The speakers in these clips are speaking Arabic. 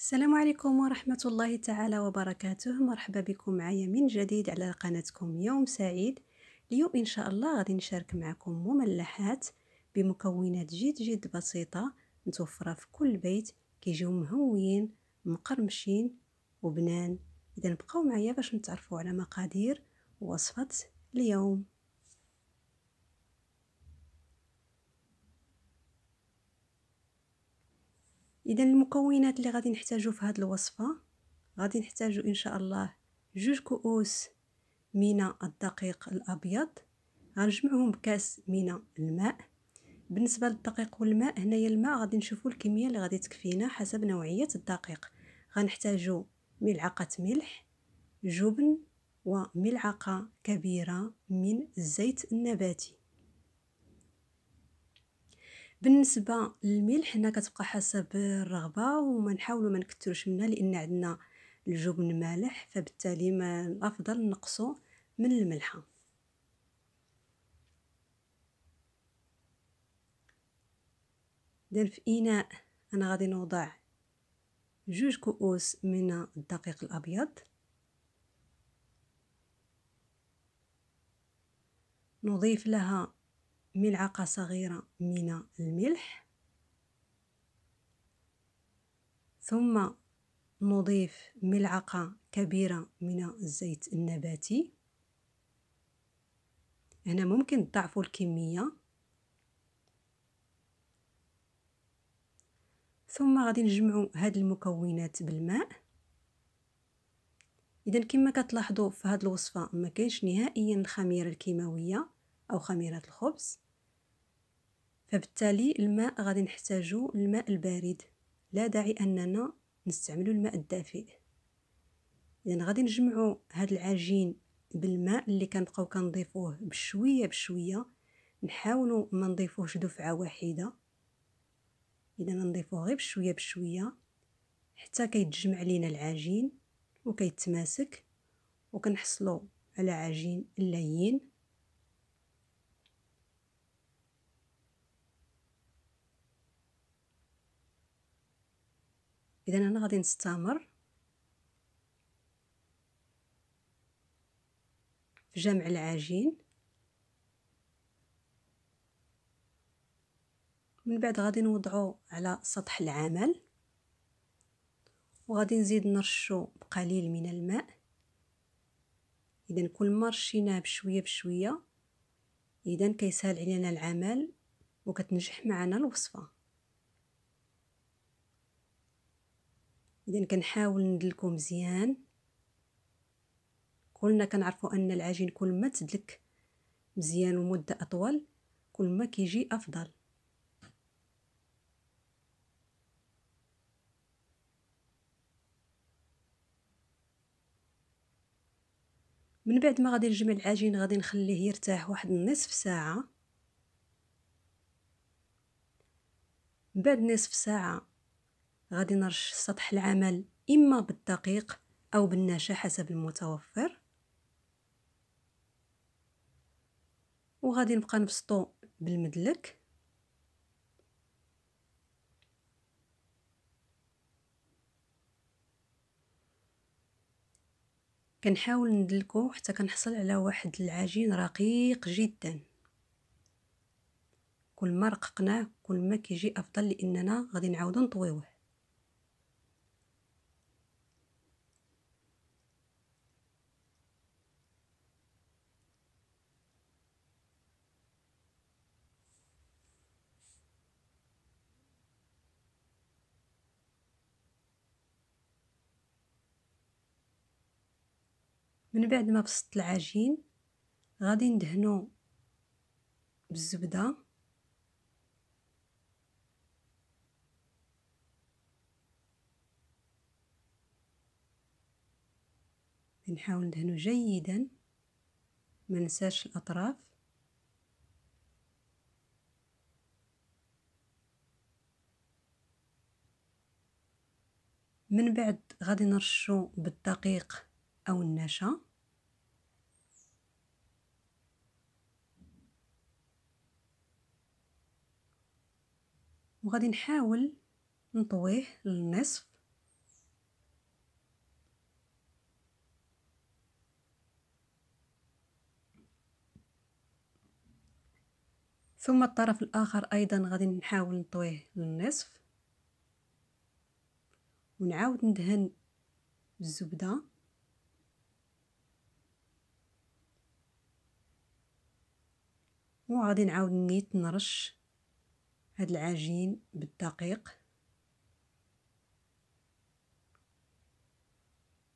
السلام عليكم ورحمة الله تعالى وبركاته مرحبا بكم معايا من جديد على قناتكم يوم سعيد اليوم إن شاء الله غادي نشارك معكم مملحات بمكونات جد جد بسيطة متوفرة في كل بيت كيجيو مهويين مقرمشين وبنان إذا بقاو معايا باش نتعرفوا على مقادير وصفة اليوم اذا المكونات اللي غادي نحتاجو في هذه الوصفه غادي نحتاجو ان شاء الله جوج كؤوس من الدقيق الابيض غنجمعهم بكاس من الماء بالنسبه للدقيق والماء هنايا الماء غادي نشوفوا الكميه اللي غادي تكفينا حسب نوعيه الدقيق غنحتاجو ملعقه ملح جبن وملعقه كبيره من الزيت النباتي بالنسبه للملح هنا كتبقى حسب الرغبه وما نحاولوا ما نكثروش منها لان عندنا الجبن مالح فبالتالي ما الافضل نقصو من الملحه اذا في اناء انا غادي نوضع جوج كؤوس من الدقيق الابيض نضيف لها ملعقة صغيرة من الملح ثم نضيف ملعقة كبيرة من الزيت النباتي هنا ممكن تضعفوا الكمية ثم غادي نجمعوا هاد المكونات بالماء اذا كما كتلاحظوا في هاد الوصفه ما كاينش نهائيا الخميره الكيماويه أو خميرة الخبز فبالتالي الماء غادي نحتاجو الماء البارد لا داعي أننا نستعملو الماء الدافئ إذا غادي نجمعو هاد العجين بالماء اللي كنبقاو كنضيفوه بشويه بشويه نحاولوا ما نضيفوهش دفعه واحده اذا نضيفوه غير بشويه بشويه حتى كيتجمع لينا العجين وكيتماسك وكنحصلوا على عجين لين اذا انا غادي نستمر في جمع العجين من بعد غادي نوضعو على سطح العمل وغادي نزيد نرشو بقليل من الماء اذا كل ما رشيناه بشويه بشويه اذا كيسهل علينا العمل وكتنجح معنا الوصفه اذا كنحاول ندلكو مزيان كلنا كنعرفوا ان العجين كل ما تدلك مزيان ومده اطول كل ما كيجي افضل من بعد ما غادي نجمع العجين غادي نخليه يرتاح واحد نصف ساعه بعد نصف ساعه غادي نرش سطح العمل إما بالدقيق أو بالنشا حسب المتوفر وغادي نبقى نبسطو بالمدلك كنحاول ندلكو حتى كنحصل على واحد العجين رقيق جدا كل ما رققناه كل ما كيجي افضل لاننا غادي نعاودو نطويوه من بعد ما بسط العجين غادي ندهنو بالزبدة نحاول ندهنو جيدا ما ننساش الاطراف من بعد غادي نرشو بالدقيق أو النشا وغادي نحاول نطويه للنصف ثم الطرف الآخر أيضا غادي نحاول نطويه للنصف ونعاود ندهن بالزبدة وغادي نعاود نيت نرش هاد العجين بالدقيق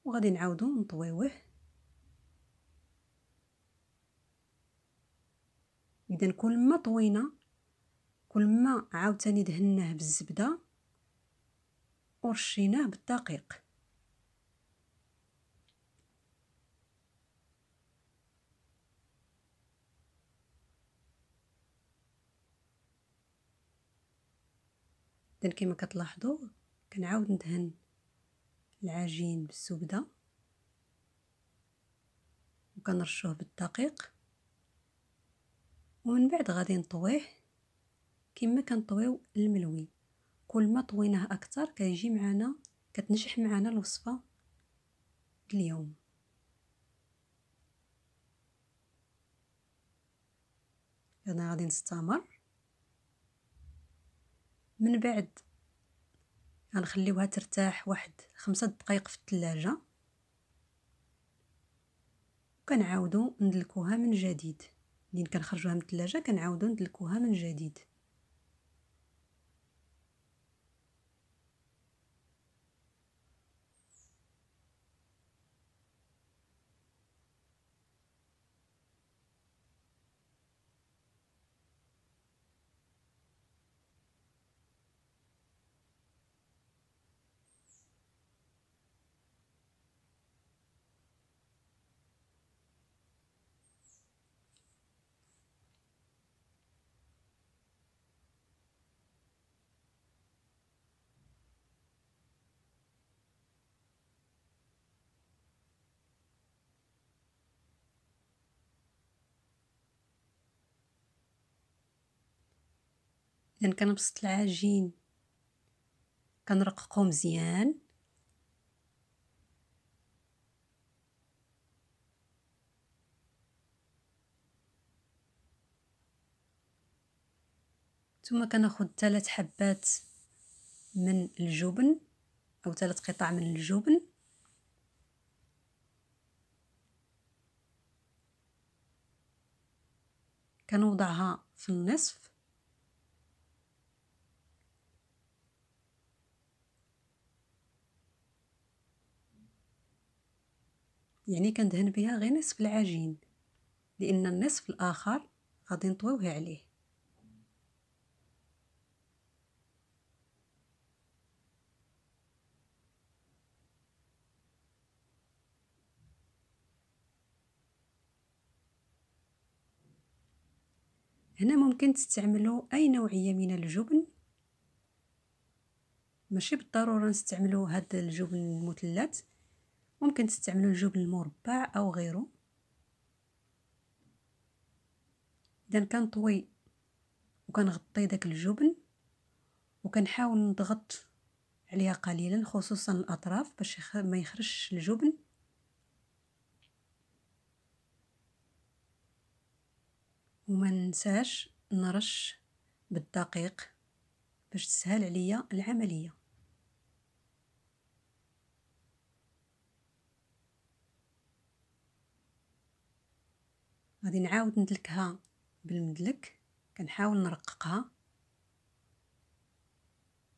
وغادي نعاودو نطويوه اذا كل ما طوينا كل ما عاوتاني دهناه بالزبده ورشيناه بالدقيق اذا كما كتلاحظوا كنعاود ندهن العجين بالزبدة وكنرشوه بالدقيق ومن بعد غادي نطويه كما كنطويو الملوي كل ما طويناه اكثر كيجي معنا كتنجح معنا الوصفه اليوم انا غادي نستمر من بعد غنخليوها ترتاح واحد خمسة دقائق في الثلاجة وكنعاودو ندلكوها من جديد منين كنخرجوها من الثلاجة كنعاودو ندلكوها من جديد إذا كنبسط العجين كنرققو مزيان ثم كناخد ثلاث حبات من الجبن او ثلاث قطع من الجبن كنوضعها في النصف يعني كندهن بها غير نصف العجين لان النصف الاخر غادي نطويوه عليه هنا ممكن تستعملوا اي نوعيه من الجبن ماشي بالضروره نستعملوا هذا الجبن المثلث ممكن تستعملوا الجبن المربع أو غيره إذا كنطوي وكنغطي داك الجبن وكنحاول نضغط عليها قليلا خصوصا الأطراف باش ما يخرجش الجبن وما ننساش نرش بالدقيق باش تسهل عليا العمليه غادي نعاود ندلكها بالمدلك كنحاول نرققها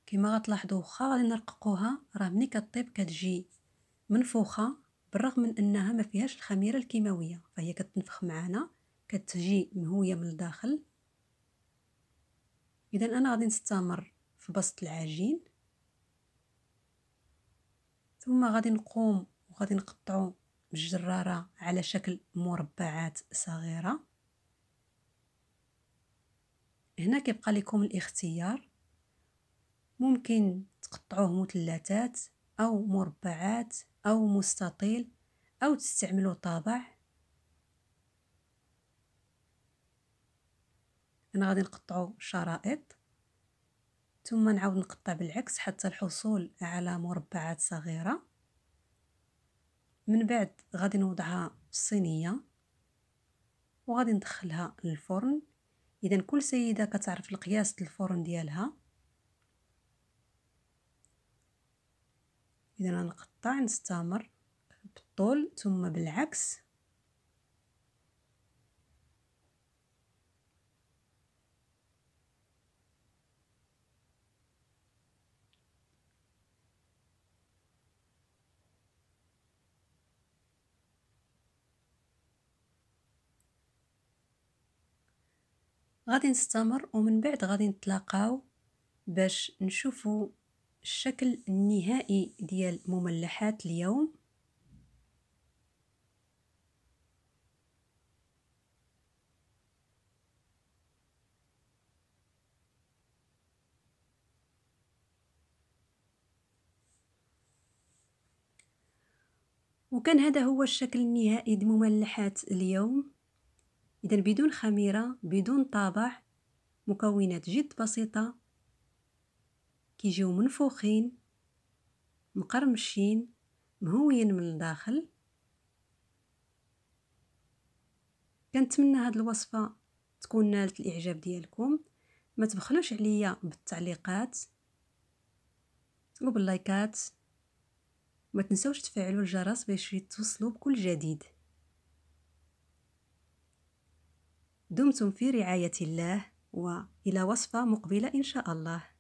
كما غتلاحظوا واخا غادي نرققوها راه ملي كطيب كتجي منفوخه بالرغم من انها ما فيهاش الخميره الكيماويه فهي كتنفخ معانا كتجي مهويه من الداخل اذا انا غادي نستمر في بسط العجين ثم غادي نقوم وغادي نقطعو مجررة على شكل مربعات صغيرة هنا كيبقى لكم الاختيار ممكن تقطعوه مثلثات أو مربعات أو مستطيل أو تستعملوا طابع أنا غادي نقطعو شرائط ثم نعاود نقطع بالعكس حتى الحصول على مربعات صغيره من بعد غادي نوضعها في الصينيه وغادي ندخلها للفرن اذا كل سيده كتعرف القياس الفرن ديالها اذا نقطع نستمر بالطول ثم بالعكس غادي نستمر ومن بعد غادي نتلاقاو باش نشوفوا الشكل النهائي ديال مملحات اليوم وكان هذا هو الشكل النهائي لمملحات اليوم إذا بدون خميرة بدون طابع مكونات جد بسيطة كيجيو منفوخين مقرمشين مهوين من الداخل كنتمنى هاد الوصفة تكون نالت الإعجاب ديالكم ما تبخلوش عليا بالتعليقات وباللايكات ما تنسوش تفعلوا الجرس باش توصلوا بكل جديد دمتم في رعاية الله وإلى وصفة مقبلة إن شاء الله